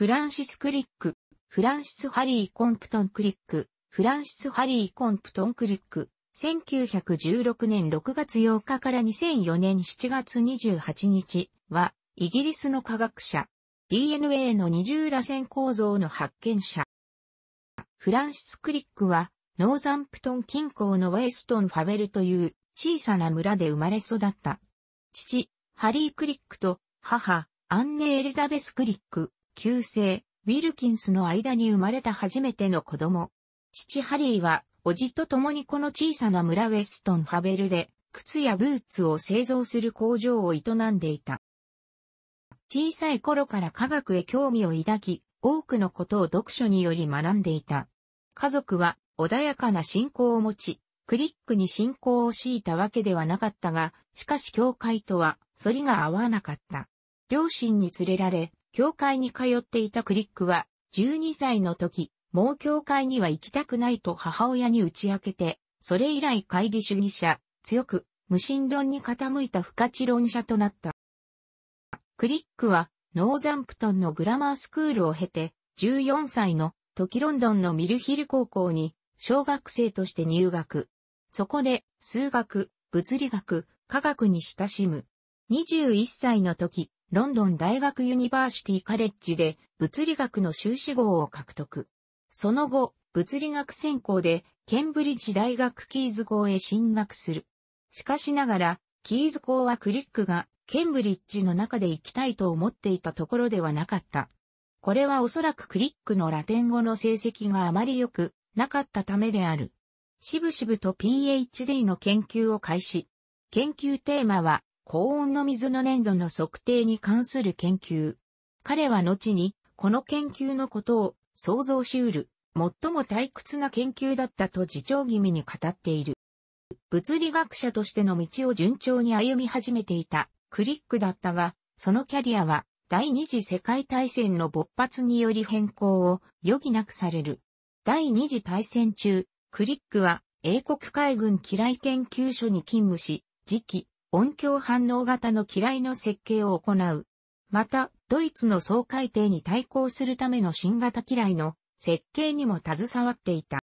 フランシス・クリック、フランシス・ハリー・コンプトン・クリック、フランシス・ハリー・コンプトン・クリック、1916年6月8日から2004年7月28日は、イギリスの科学者、DNA の二重螺旋構造の発見者。フランシス・クリックは、ノーザンプトン近郊のウェイストン・ファベルという小さな村で生まれ育った。父、ハリー・クリックと母、アンネ・エリザベス・クリック、旧姓、ウィルキンスの間に生まれた初めての子供。父ハリーは、おじと共にこの小さな村ウェストンハベルで、靴やブーツを製造する工場を営んでいた。小さい頃から科学へ興味を抱き、多くのことを読書により学んでいた。家族は穏やかな信仰を持ち、クリックに信仰を強いたわけではなかったが、しかし教会とは反りが合わなかった。両親に連れられ、教会に通っていたクリックは、12歳の時、もう教会には行きたくないと母親に打ち明けて、それ以来会議主義者、強く、無神論に傾いた不可知論者となった。クリックは、ノーザンプトンのグラマースクールを経て、14歳の時ロンドンのミルヒル高校に、小学生として入学。そこで、数学、物理学、科学に親しむ。21歳の時、ロンドン大学ユニバーシティカレッジで物理学の修士号を獲得。その後、物理学専攻でケンブリッジ大学キーズ校へ進学する。しかしながら、キーズ校はクリックがケンブリッジの中で行きたいと思っていたところではなかった。これはおそらくクリックのラテン語の成績があまり良くなかったためである。しぶしぶと PhD の研究を開始。研究テーマは高温の水の粘土の測定に関する研究。彼は後に、この研究のことを想像しうる、最も退屈な研究だったと自重気味に語っている。物理学者としての道を順調に歩み始めていたクリックだったが、そのキャリアは第二次世界大戦の勃発により変更を余儀なくされる。第二次大戦中、クリックは英国海軍機雷研究所に勤務し、次期音響反応型の機雷の設計を行う。また、ドイツの総海底に対抗するための新型機雷の設計にも携わっていた。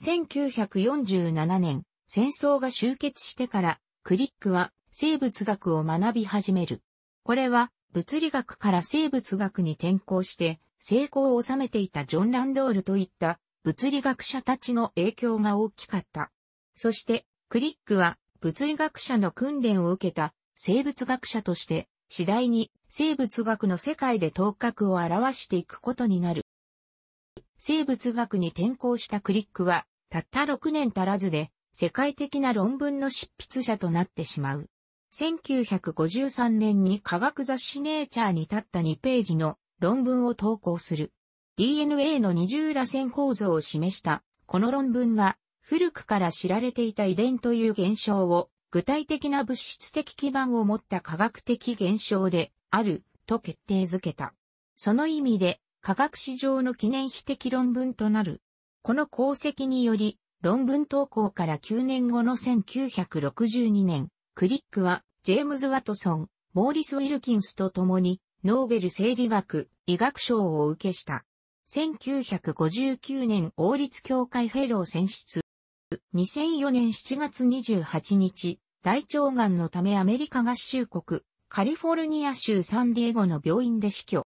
1947年、戦争が終結してから、クリックは生物学を学び始める。これは、物理学から生物学に転向して、成功を収めていたジョン・ランドールといった物理学者たちの影響が大きかった。そして、クリックは物理学者の訓練を受けた生物学者として次第に生物学の世界で頭角を表していくことになる。生物学に転向したクリックは、たった6年足らずで、世界的な論文の執筆者となってしまう。1953年に科学雑誌ネイチャーに立った2ページの論文を投稿する。DNA の二重螺旋構造を示した、この論文は、古くから知られていた遺伝という現象を、具体的な物質的基盤を持った科学的現象であると決定づけた。その意味で、科学史上の記念碑的論文となる。この功績により、論文投稿から9年後の1962年、クリックは、ジェームズ・ワトソン、モーリス・ウィルキンスと共に、ノーベル生理学、医学賞を受けした。1959年王立協会フェロー選出。2004年7月28日、大腸がんのためアメリカ合衆国、カリフォルニア州サンディエゴの病院で死去。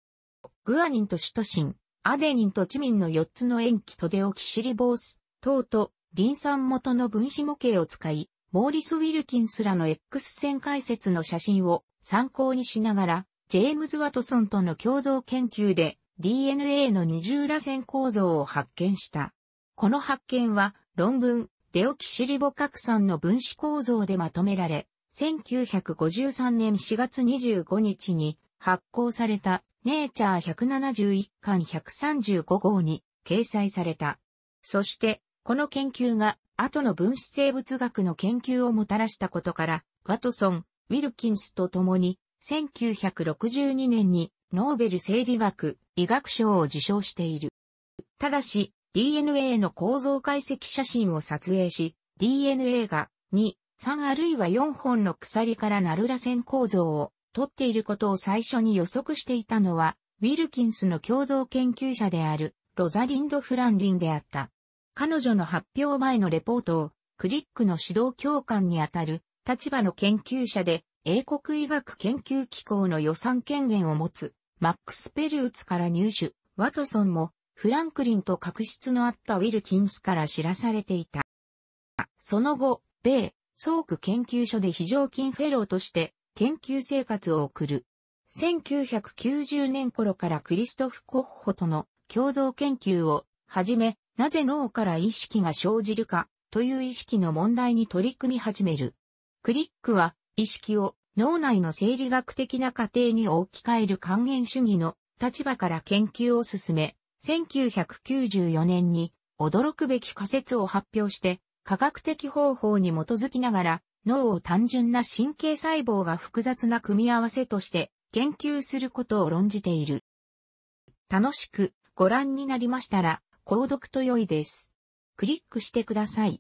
グアニンとシトシン、アデニンとチミンの4つの塩基とデオキシリボース、糖とリン酸元の分子模型を使い、モーリス・ウィルキンスらの X 線解説の写真を参考にしながら、ジェームズ・ワトソンとの共同研究で DNA の二重螺旋構造を発見した。この発見は論文、デオキシリボ核酸の分子構造でまとめられ、1953年4月25日に発行されたネイチャー171巻135号に掲載された。そして、この研究が後の分子生物学の研究をもたらしたことから、ワトソン、ウィルキンスと共に、1962年にノーベル生理学、医学賞を受賞している。ただし、DNA の構造解析写真を撮影し、DNA が2、3あるいは4本の鎖からなる螺線構造を取っていることを最初に予測していたのは、ウィルキンスの共同研究者であるロザリンド・フランリンであった。彼女の発表前のレポートをクリックの指導教官にあたる立場の研究者で英国医学研究機構の予算権限を持つマックス・ペルーツから入手、ワトソンもフランクリンと確執のあったウィルキンスから知らされていた。その後、米、ソーク研究所で非常勤フェローとして研究生活を送る。1990年頃からクリストフ・コッホとの共同研究をはじめ、なぜ脳から意識が生じるかという意識の問題に取り組み始める。クリックは意識を脳内の生理学的な過程に置き換える還元主義の立場から研究を進め、1994年に驚くべき仮説を発表して、科学的方法に基づきながら、脳を単純な神経細胞が複雑な組み合わせとして研究することを論じている。楽しくご覧になりましたら、購読と良いです。クリックしてください。